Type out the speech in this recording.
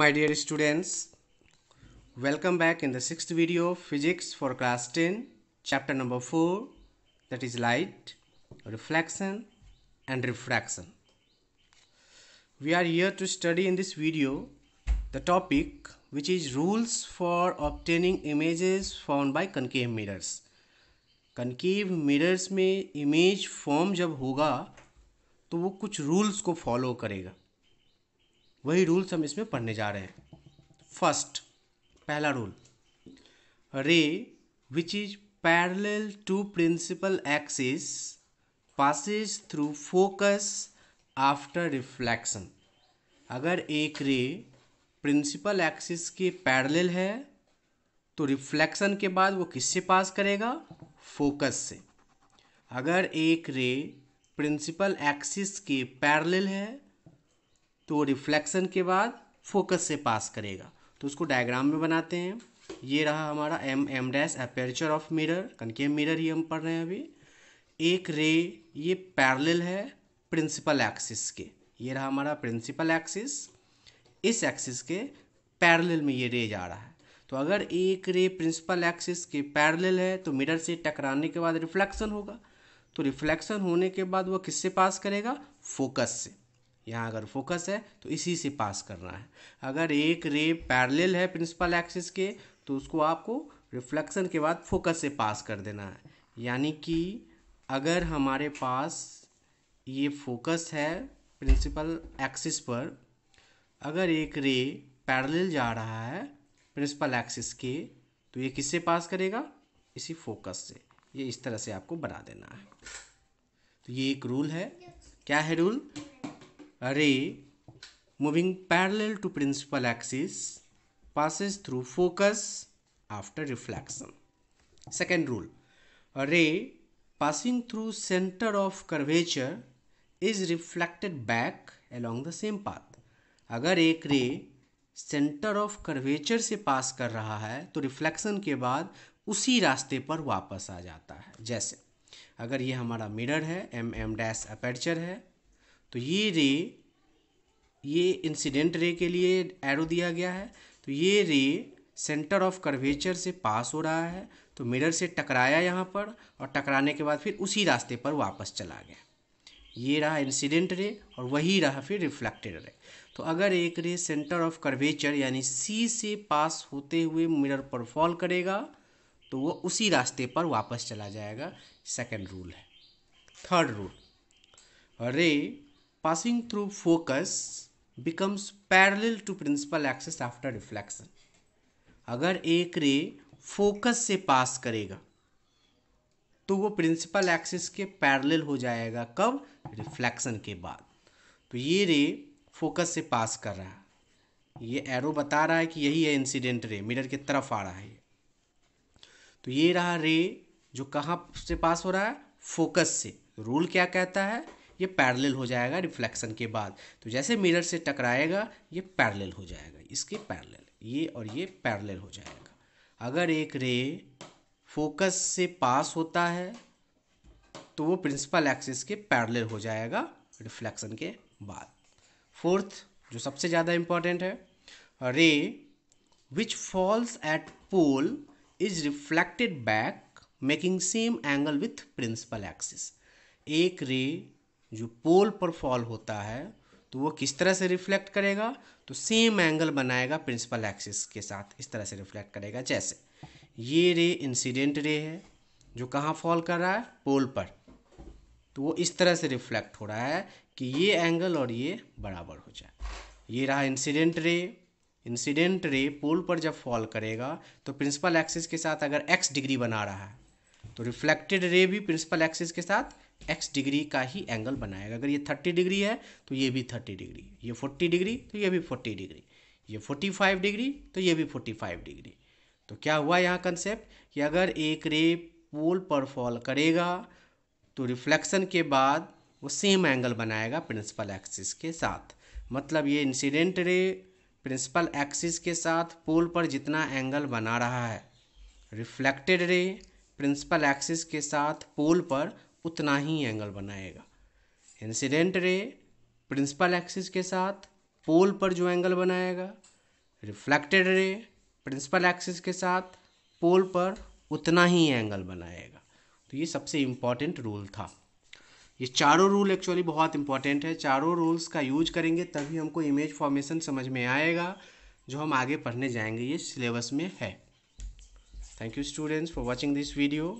My dear students, welcome back in the sixth video of physics for class 10, chapter number 4 that is light, reflection and refraction. We are here to study in this video the topic which is rules for obtaining images formed by concave mirrors. Concave mirrors में image form जब होगा तो वो कुछ rules को follow करेगा वही rules हम इसमें पढ़ने जा रहे हैं फर्स्ट पहला rule ray which is parallel to principal axis passes through focus after reflection अगर एक रे प्रिंसिपल एक्सिस के पैरेलल है तो रिफ्लेक्शन के बाद वो किससे पास करेगा फोकस से अगर एक रे प्रिंसिपल एक्सिस के पैरेलल है तो वो रिफ्लेक्शन के बाद फोकस से पास करेगा तो उसको डायग्राम में बनाते हैं ये रहा हमारा M M dash aperture of mirror के मिरर ही हम पढ़ रहे हैं अभी एक रे ये पैरेलल है प्रिंसिपल एक्सिस के ये रहा हमारा प्रिंसिपल एक्सिस इस एक्सिस के पैरेलल में ये रे जा रहा है तो अगर एक रे प्रिंसिपल एक्सिस के पैरेलल है तो मिरर से टकराने के बाद रिफ्लेक्शन होगा तो रिफ्लेक्शन होने के बाद वह किससे पास करेगा फोकस से यहाँ अगर फोकस है तो इसी से पास करना है अगर एक रे पैरेलल है प्रिंसिपल एक्सिस के तो उसको आपको रिफ्लेक्शन के बाद फोकस से पास कर देना है यानी कि अगर हमारे पास ये फोकस है प्रिंसिपल एक्सिस पर अगर एक रे पैरेलल जा रहा है प्रिंसिपल एक्सिस के तो ये किससे पास करेगा इसी फोकस से ये इस तरह से आपको बना देना है तो ये एक रूल है क्या है rule ray moving parallel to principal axis passes through focus after reflection. Second rule, a ray passing through center of curvature is reflected back along the same path. agar ek ray center of curvature se pass kar raha hai to reflection ke baad usi raste par wapas aa jata hai jaise agar ye hamara mirror hai mm dash aperture hai तो ये रे ये incident ray के लिए arrow दिया गया है तो ये रे सेंटर ऑफ कर्वेचर से पास हो रहा है तो मिरर से टकराया यहाँ पर और टकराने के बाद फिर उसी रास्ते पर वापस चला गया ये रहा इंसिडेंट रे और वही रहा फिर रिफ्लेक्टेड रे तो अगर एक रे सेंटर ऑफ कर्वेचर यानी सी से पास होते हुए मिरर पर फॉल करेगा तो वो उसी रास्ते पर वापस चला जाएगा सेकेंड रूल है third rule ray passing through focus becomes parallel to principal axis after reflection. अगर एक रे फोकस से पास करेगा तो वो प्रिंसिपल एक्सिस के पैरेलल हो जाएगा कब रिफ्लेक्शन के बाद तो ये रे फोकस से पास कर रहा है ये एरो बता रहा है कि यही है इंसिडेंट रे मिरर की तरफ आ रहा है ये तो ये रहा रे जो कहाँ से पास हो रहा है फोकस से रूल क्या कहता है ये पैरेलल हो जाएगा रिफ्लेक्शन के बाद तो जैसे मिरर से टकराएगा ये पैरेलल हो जाएगा इसके पैरेलल ये और ये पैरेलल हो जाएगा अगर एक रे फोकस से पास होता है तो वो प्रिंसिपल एक्सिस के पैरेलल हो जाएगा रिफ्लेक्शन के बाद फोर्थ जो सबसे ज़्यादा इम्पॉर्टेंट है ray which falls at pole is reflected back making same angle with principal axis एक रे जो पोल पर फॉल होता है तो वो किस तरह से रिफ्लेक्ट करेगा तो सेम एंगल बनाएगा प्रिंसिपल एक्सिस के साथ इस तरह से रिफ्लेक्ट करेगा जैसे ये रे इंसिडेंट रे है जो कहाँ फॉल कर रहा है पोल पर तो वो इस तरह से रिफ्लेक्ट हो रहा है कि ये एंगल और ये बराबर हो जाए ये रहा इंसिडेंट रे इंसिडेंट रे पोल पर जब फॉल करेगा तो प्रिंसिपल एक्सिस के साथ अगर एक्स डिग्री बना रहा है तो रिफ्लेक्टेड रे भी प्रिंसिपल एक्सिस के साथ एक्स डिग्री का ही एंगल बनाएगा अगर ये थर्टी डिग्री है तो ये भी थर्टी डिग्री ये फोर्टी डिग्री तो ये भी फोर्टी डिग्री ये फोर्टी फाइव डिग्री तो ये भी फोर्टी फाइव डिग्री तो क्या हुआ यहाँ कंसेप्ट कि अगर एक रे पोल पर फॉल करेगा तो रिफ्लेक्शन के बाद वो सेम एंगल बनाएगा प्रिंसिपल एक्सिस के साथ मतलब ये इंसिडेंट रे प्रिंसिपल एक्सिस के साथ पोल पर जितना एंगल बना रहा है रिफ्लेक्टेड रे प्रिंसिपल एक्सिस के साथ पोल पर उतना ही एंगल बनाएगा इंसिडेंट रे प्रिंसिपल एक्सिस के साथ पोल पर जो एंगल बनाएगा रिफ्लेक्टेड रे प्रिंसिपल एक्सिस के साथ पोल पर उतना ही एंगल बनाएगा तो ये सबसे इम्पॉर्टेंट रूल था ये चारों रूल एक्चुअली बहुत इंपॉर्टेंट है चारों रूल्स का यूज करेंगे तभी हमको इमेज फॉर्मेशन समझ में आएगा जो हम आगे पढ़ने जाएंगे ये सिलेबस में है thank you students for watching this video